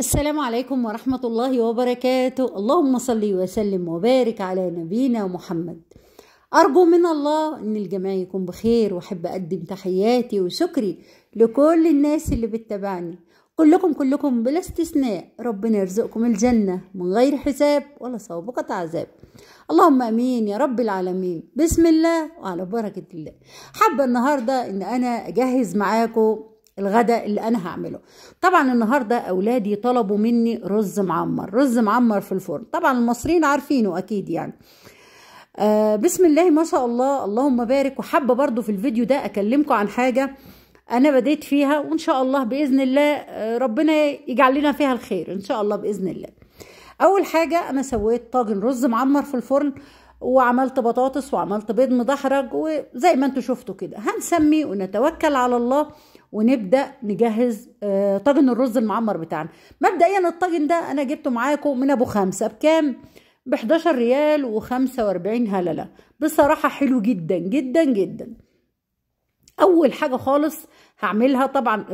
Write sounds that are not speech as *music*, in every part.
السلام عليكم ورحمة الله وبركاته اللهم صل وسلم وبارك على نبينا محمد أرجو من الله أن الجميع يكون بخير وأحب أقدم تحياتي وشكري لكل الناس اللي بتتابعني كلكم كلكم بلا استثناء ربنا يرزقكم الجنة من غير حساب ولا سابقة عذاب اللهم امين يا رب العالمين بسم الله وعلى بركة الله حابة النهاردة ان انا اجهز معاكم الغداء اللي انا هعمله طبعا النهارده اولادي طلبوا مني رز معمر رز معمر في الفرن طبعا المصريين عارفينه اكيد يعني آه بسم الله ما شاء الله اللهم بارك وحابه برضو في الفيديو ده اكلمكم عن حاجه انا بديت فيها وان شاء الله باذن الله آه، ربنا يجعل لنا فيها الخير ان شاء الله باذن الله اول حاجه انا سويت طاجن رز معمر في الفرن وعملت بطاطس وعملت بيض مدحرج وزي ما انتم شفتوا كده هنسمي ونتوكل على الله ونبدا نجهز آه، طاجن الرز المعمر بتاعنا مبدئيا الطاجن ده انا جبته معاكم من ابو خمسه بكام ب 11 ريال و45 هلله بصراحه حلو جدا جدا جدا اول حاجه خالص هعملها طبعا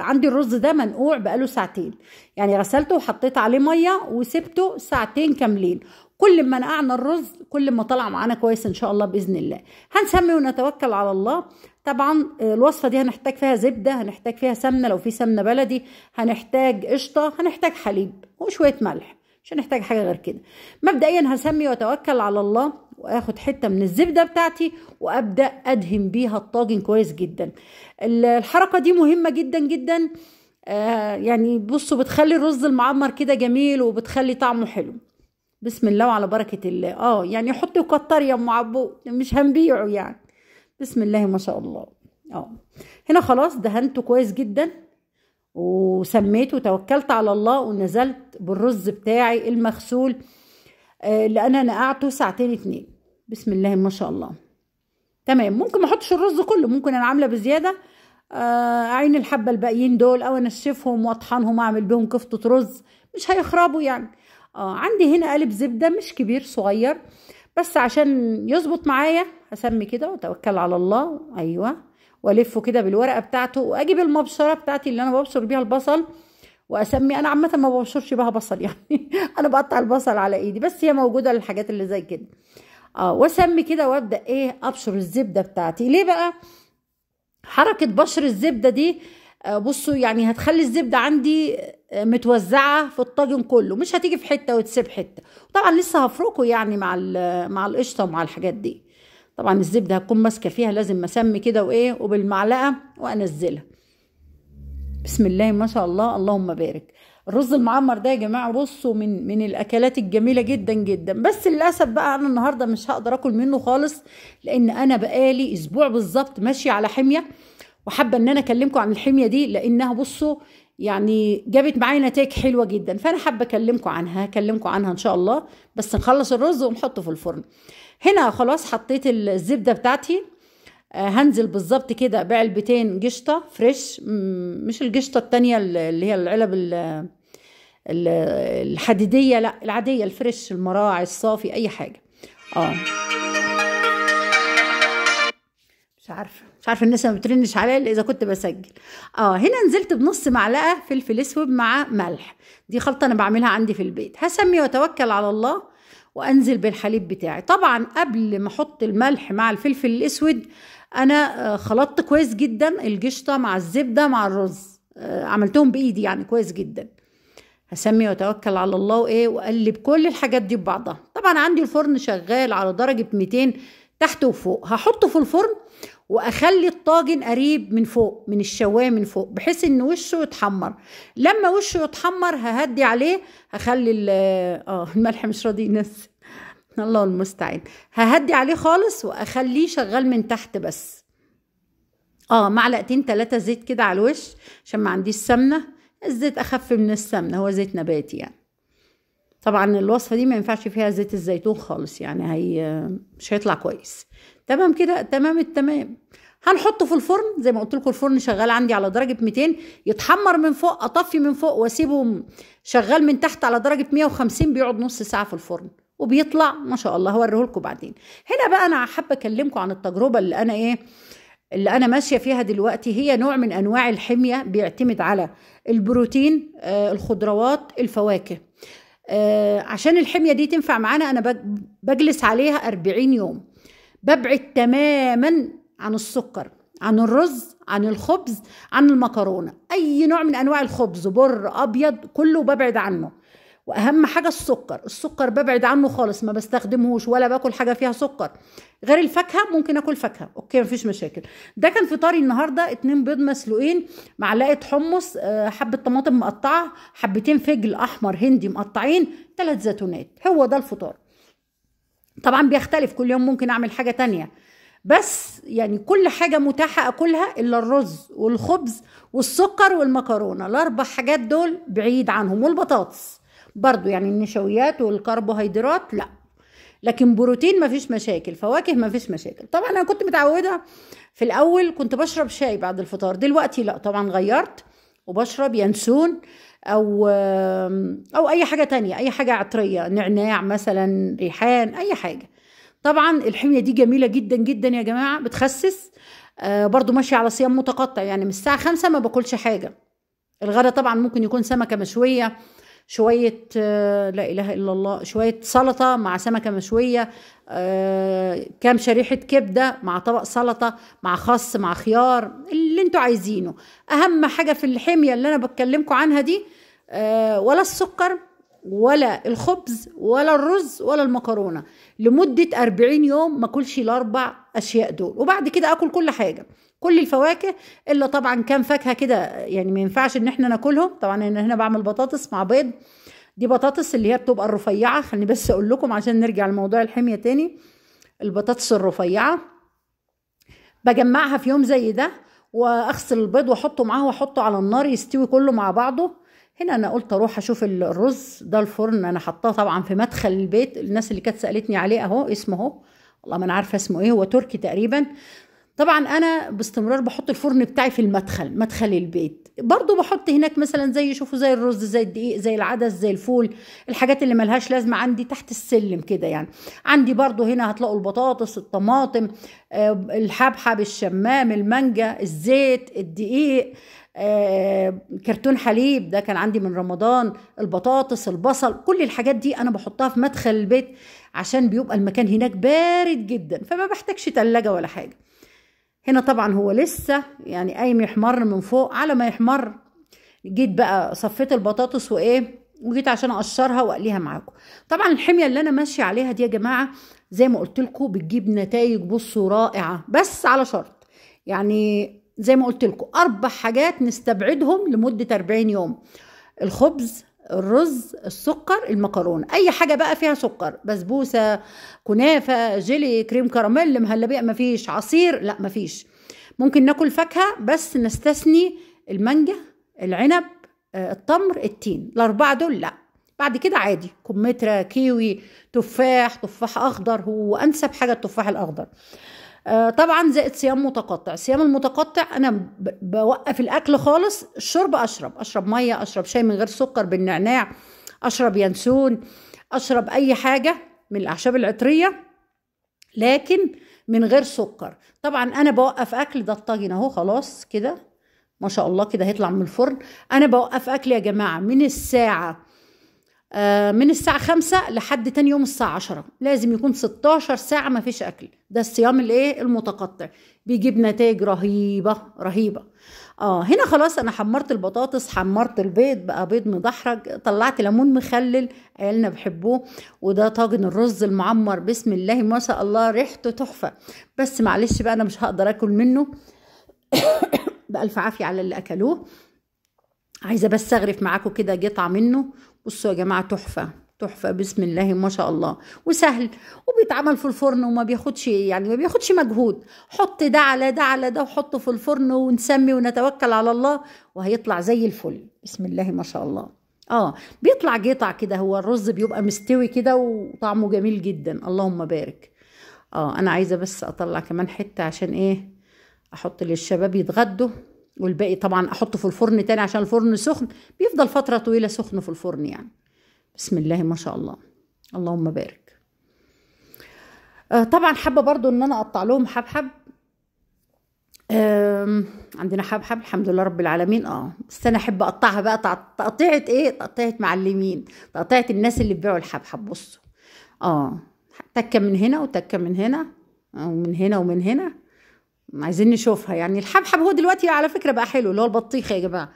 عندي الرز ده منقوع بقاله ساعتين يعني غسلته وحطيت عليه ميه وسبته ساعتين كاملين كل ما نقعنا الرز كل ما طلع معانا كويس ان شاء الله باذن الله هنسمي ونتوكل على الله طبعا آه، الوصفه دي هنحتاج فيها زبده هنحتاج فيها سمنه لو في سمنه بلدي هنحتاج قشطه هنحتاج حليب وشويه ملح مش هنحتاج حاجه غير كده مبدئيا هسمي واتوكل على الله واخد حته من الزبده بتاعتي وابدا ادهن بيها الطاجن كويس جدا الحركه دي مهمه جدا جدا آه يعني بصوا بتخلي الرز المعمر كده جميل وبتخلي طعمه حلو بسم الله وعلى بركه الله اه يعني حطي وكتر يا ام عبو مش هنبيعه يعني بسم الله ما شاء الله اه هنا خلاص دهنته كويس جدا وسميته وتوكلت على الله ونزلت بالرز بتاعي المغسول اللي آه، انا نقعته ساعتين اتنين بسم الله ما شاء الله تمام ممكن ما احطش الرز كله ممكن انا عامله بزياده اعين آه، الحبه الباقيين دول او انشفهم واطحنهم واعمل بيهم كفته رز مش هيخربوا يعني آه عندي هنا قالب زبده مش كبير صغير بس عشان يظبط معايا اسمي كده واتوكل على الله ايوه والفه كده بالورقه بتاعته واجيب المبشره بتاعتي اللي انا ببشر بيها البصل واسمي انا عامه ما ببشرش بيها بصل يعني *laughs* انا بقطع البصل على ايدي بس هي موجوده للحاجات اللي زي كده اه واسمي كده وابدا ايه ابشر الزبده بتاعتي ليه بقى حركه بشر الزبده دي آه، بصوا يعني هتخلي الزبده عندي آه، متوزعه في الطاجن كله مش هتيجي في حته وتسيب حته طبعا لسه هفركه يعني مع مع القشطه ومع الحاجات دي طبعا الزبدة هتكون ماسكة فيها لازم اسمي كده وايه وبالمعلقة وانزلها بسم الله ما شاء الله اللهم بارك الرز المعمر ده يا جماعه بصوا من من الاكلات الجميله جدا جدا بس للاسف بقى انا النهارده مش هقدر اكل منه خالص لان انا بقالي اسبوع بالظبط ماشيه على حميه وحابه ان انا اكلمكم عن الحميه دي لانها بصوا يعني جابت معايا نتائج حلوه جدا فانا حابه اكلمكم عنها هكلمكم عنها ان شاء الله بس نخلص الرز ونحطه في الفرن هنا خلاص حطيت الزبده بتاعتي آه، هنزل بالظبط كده بعلبتين قشطه فريش مش القشطه التانية اللي هي العلب الحديديه لا العاديه الفريش المراعي الصافي اي حاجه اه مش عارفه مش عارفه الناس ما بترنش عليا اذا كنت بسجل اه هنا نزلت بنص معلقه فلفل اسود مع ملح دي خلطه انا بعملها عندي في البيت هسمي واتوكل على الله وانزل بالحليب بتاعي طبعا قبل ما احط الملح مع الفلفل الاسود انا آه، خلطت كويس جدا القشطه مع الزبده مع الرز آه، عملتهم بايدي يعني كويس جدا هسمي واتوكل على الله وايه واقلب كل الحاجات دي ببعضها طبعا عندي الفرن شغال على درجه 200 تحت وفوق هحطه في الفرن واخلي الطاجن قريب من فوق من الشوايه من فوق بحيث ان وشه يتحمر لما وشه يتحمر ههدي عليه هخلي آه،, اه الملح مش راضي ينس *laughs* الله المستعان ههدي عليه خالص واخليه شغال من تحت بس اه معلقتين ثلاثه زيت كده على الوش عشان ما عنديش سمنه الزيت اخف من السمنه هو زيت نباتي يعني طبعا الوصفه دي ما ينفعش فيها زيت الزيتون خالص يعني هي مش هيطلع كويس تمام كده تمام التمام هنحطه في الفرن زي ما قلت لكم الفرن شغال عندي على درجه 200 يتحمر من فوق اطفي من فوق واسيبه شغال من تحت على درجه 150 بيقعد نص ساعه في الفرن وبيطلع ما شاء الله هوريه لكم بعدين هنا بقى انا حابه اكلمكم عن التجربه اللي انا ايه اللي انا ماشيه فيها دلوقتي هي نوع من انواع الحميه بيعتمد على البروتين آه الخضروات الفواكه آه، عشان الحمية دي تنفع معانا أنا بجلس عليها 40 يوم ببعد تماما عن السكر عن الرز عن الخبز عن المكرونة أي نوع من أنواع الخبز بر أبيض كله ببعد عنه واهم حاجه السكر السكر ببعد عنه خالص ما بستخدمهوش ولا باكل حاجه فيها سكر غير الفاكهه ممكن اكل فاكهه اوكي مفيش مشاكل ده كان فطاري النهارده اتنين بيض مسلوقين معلقه حمص آه، حبه طماطم مقطعه حبتين فجل احمر هندي مقطعين ثلاث زيتونات هو ده الفطار طبعا بيختلف كل يوم ممكن اعمل حاجه تانية بس يعني كل حاجه متاحه اكلها الا الرز والخبز والسكر والمكرونه الاربع حاجات دول بعيد عنهم والبطاطس برضو يعني النشويات والكربوهيدرات لا لكن بروتين مفيش مشاكل فواكه مفيش مشاكل طبعا انا كنت متعوده في الاول كنت بشرب شاي بعد الفطار دلوقتي لا طبعا غيرت وبشرب ينسون او او اي حاجه تانية اي حاجه عطريه نعناع مثلا ريحان اي حاجه طبعا الحميه دي جميله جدا جدا يا جماعه بتخسس آه، برضو ماشيه على صيام متقطع يعني من الساعه خمسة ما باكلش حاجه الغدا طبعا ممكن يكون سمكه مشويه شوية آه، لا إله إلا الله شوية سلطة مع سمكة مشوية آه، كام شريحة كبدة مع طبق سلطة مع خس مع خيار اللي انتوا عايزينه أهم حاجة في الحمية اللي أنا بتكلمكم عنها دي آه، ولا السكر ولا الخبز ولا الرز ولا المكرونه لمده 40 يوم ما اكلش الاربع اشياء دول وبعد كده اكل كل حاجه كل الفواكه الا طبعا كام فاكهه كده يعني ما ينفعش ان احنا ناكلهم طبعا انا هنا بعمل بطاطس مع بيض دي بطاطس اللي هي بتبقى الرفيعه خليني بس اقول لكم عشان نرجع لموضوع الحميه تاني البطاطس الرفيعه بجمعها في يوم زي ده واغسل البيض واحطه معاه واحطه على النار يستوي كله مع بعضه هنا انا قلت اروح اشوف الرز ده الفرن انا حطاه طبعا في مدخل البيت الناس اللي كانت سالتني عليه اهو اسمه اهو والله ما انا عارفه اسمه ايه هو تركي تقريبا طبعا انا باستمرار بحط الفرن بتاعي في المدخل مدخل البيت برضو بحط هناك مثلا زي شوفوا زي الرز زي الدقيق زي العدس زي الفول الحاجات اللي ملهاش لازمه عندي تحت السلم كده يعني عندي برضو هنا هتلاقوا البطاطس الطماطم آه، الحبحب الشمام المانجا الزيت الدقيق آه، كرتون حليب ده كان عندي من رمضان البطاطس البصل كل الحاجات دي انا بحطها في مدخل البيت عشان بيبقى المكان هناك بارد جدا فما بحتاجش تلاجة ولا حاجه هنا طبعا هو لسه يعني قايم يحمر من فوق على ما يحمر جيت بقى صفيت البطاطس وايه وجيت عشان اقشرها واقليها معاكم طبعا الحميه اللي انا ماشيه عليها دي يا جماعه زي ما قلت لكم بتجيب نتائج بصوا رائعه بس على شرط يعني زي ما قلت لكم اربع حاجات نستبعدهم لمده 40 يوم الخبز الرز السكر المكرونه اي حاجه بقى فيها سكر بسبوسه كنافه جيلي كريم كراميل مهلبيه مفيش عصير لا مفيش ممكن ناكل فاكهه بس نستثني المانجا العنب آه، التمر التين الاربعه دول لا بعد كده عادي كمثرى كيوي تفاح تفاح اخضر هو انسب حاجه التفاح الاخضر آه، طبعا زائد صيام متقطع الصيام المتقطع انا بوقف الاكل خالص الشرب اشرب اشرب ميه اشرب شاي من غير سكر بالنعناع اشرب ينسون اشرب اي حاجه من الاعشاب العطريه لكن من غير سكر طبعا انا بوقف اكل ده الطاجن اهو خلاص كده ما شاء الله كده هيطلع من الفرن انا بوقف اكل يا جماعه من الساعه آه، من الساعة خمسة لحد تاني يوم الساعة عشرة لازم يكون 16 ساعة ما فيش أكل ده الصيام الايه المتقطع بيجيب نتائج رهيبة رهيبة اه هنا خلاص انا حمرت البطاطس حمرت البيض بقى بيض مدحرج طلعت ليمون مخلل عيالنا بيحبوه وده طاجن الرز المعمر بسم الله ما شاء الله ريحته تحفة بس معلش بقى انا مش هقدر اكل منه *coughs* بألف عافية على اللي اكلوه عايزه بس اغرف معاكم كده قطعه منه بصوا يا جماعه تحفه تحفه بسم الله ما شاء الله وسهل وبيتعمل في الفرن وما بياخدش يعني ما بياخدش مجهود حط ده على ده على ده وحطه في الفرن ونسمي ونتوكل على الله وهيطلع زي الفل بسم الله ما شاء الله اه بيطلع قطع كده هو الرز بيبقى مستوي كده وطعمه جميل جدا اللهم بارك اه انا عايزه بس اطلع كمان حته عشان ايه احط للشباب يتغدوا والباقي طبعا احطه في الفرن تاني عشان الفرن سخن بيفضل فتره طويله سخن في الفرن يعني بسم الله ما شاء الله اللهم بارك آه، طبعا حابه برضو ان انا اقطع لهم حبحب حب عندنا حبحب الحمد لله رب العالمين اه بس انا احب اقطعها بقى تقطيعه ايه تقطيعه معلمين تقطيعه الناس اللي بيبيعوا الحبحب بصوا اه تكه من هنا وتكه من هنا آه، ومن هنا ومن هنا عايزين نشوفها يعني الحبحب هو دلوقتي على فكره بقى حلو اللي هو البطيخ يا جماعه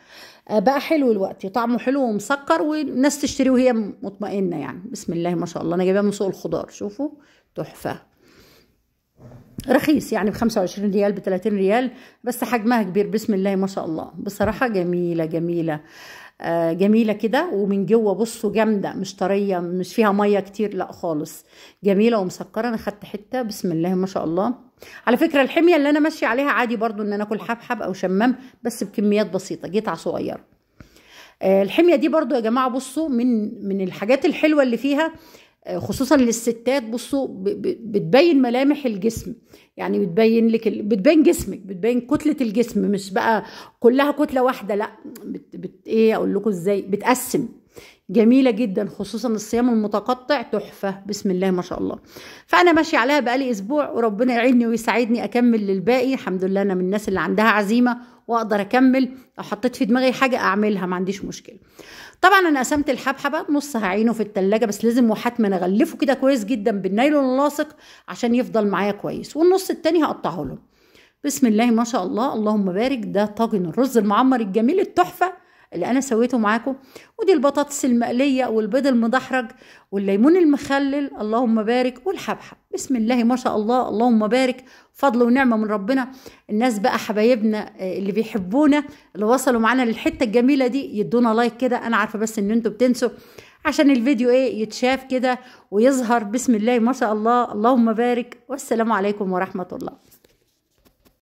آه، بقى حلو دلوقتي طعمه حلو ومسكر والناس تشتريه وهي مطمئنه يعني بسم الله ما شاء الله انا جايباه من سوق الخضار شوفوا تحفه رخيص يعني ب 25 ريال ب 30 ريال بس حجمها كبير بسم الله ما شاء الله بصراحه جميله جميله آه جميله كده ومن جوه بصوا جامده مش طريه مش فيها ميه كتير لا خالص جميله ومسكره انا خدت حته بسم الله ما شاء الله على فكره الحميه اللي انا ماشيه عليها عادي برضو ان انا اكل حبحب او شمام بس بكميات بسيطه قطع صغيره آه الحميه دي برضو يا جماعه بصوا من من الحاجات الحلوه اللي فيها خصوصا للستات بصوا بتبين ملامح الجسم يعني بتبين لك بتبين جسمك بتبين كتله الجسم مش بقى كلها كتله واحده لا بت, بت ايه اقول لكم ازاي بتقسم جميلة جدا خصوصا الصيام المتقطع تحفة بسم الله ما شاء الله فأنا ماشي عليها بقالي أسبوع وربنا يعيني ويساعدني أكمل للباقي الحمد لله أنا من الناس اللي عندها عزيمة وأقدر أكمل لو حطيت في دماغي حاجة أعملها ما عنديش مشكلة طبعا انا قسمت الحبحبه نص هعينه في التلاجة بس لازم وحتما اغلفه كده كويس جدا بالنايلون اللاصق عشان يفضل معايا كويس والنص التاني هقطعه له بسم الله ما شاء الله اللهم بارك ده طاجن الرز المعمر الجميل التحفه اللي انا سويته معاكم ودي البطاطس المقليه والبيض المدحرج والليمون المخلل اللهم بارك والحبحب بسم الله ما شاء الله اللهم بارك فضل ونعمه من ربنا الناس بقى حبايبنا آه، اللي بيحبونا اللي وصلوا معانا للحته الجميله دي يدونا لايك كده انا عارفه بس ان انتوا بتنسوا عشان الفيديو ايه يتشاف كده ويظهر بسم الله ما شاء الله اللهم بارك والسلام عليكم ورحمه الله